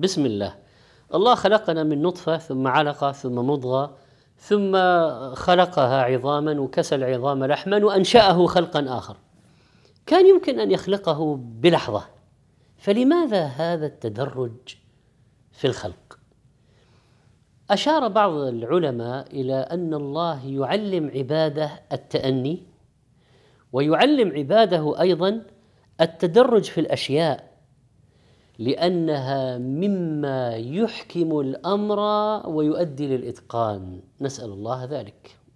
بسم الله الله خلقنا من نطفة ثم علقة ثم مضغة ثم خلقها عظاما وكسى العظام لحما وأنشأه خلقا آخر كان يمكن أن يخلقه بلحظة فلماذا هذا التدرج في الخلق أشار بعض العلماء إلى أن الله يعلم عباده التأني ويعلم عباده أيضا التدرج في الأشياء لأنها مما يحكم الأمر ويؤدي للإتقان نسأل الله ذلك